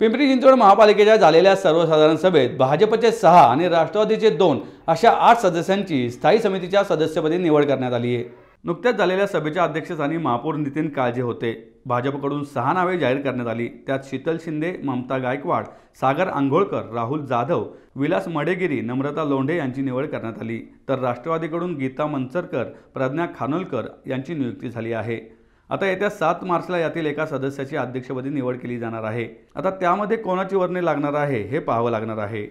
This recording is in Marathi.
पिंपरी चिंचवड महापालिकेच्या झालेल्या सर्वसाधारण सभेत भाजपचे सहा आणि राष्ट्रवादीचे दोन अशा आठ सदस्यांची स्थायी समितीच्या सदस्यपदी निवड करण्यात आली आहे नुकत्याच झालेल्या सभेच्या अध्यक्षस्थानी महापौर नितीन काळजे होते भाजपकडून सहा नावे जाहीर करण्यात आली त्यात शीतल शिंदे ममता गायकवाड सागर आंघोळकर राहुल जाधव विलास मडेगिरी नम्रता लोंढे यांची निवड करण्यात आली तर राष्ट्रवादीकडून गीता मनसरकर प्रज्ञा खानोलकर यांची नियुक्ती झाली आहे आता येत्या सात मार्चला यातील एका सदस्याची अध्यक्षपदी निवड केली जाणार आहे आता त्यामध्ये कोणाची वर्णी लागणार आहे हे पाहावं लागणार आहे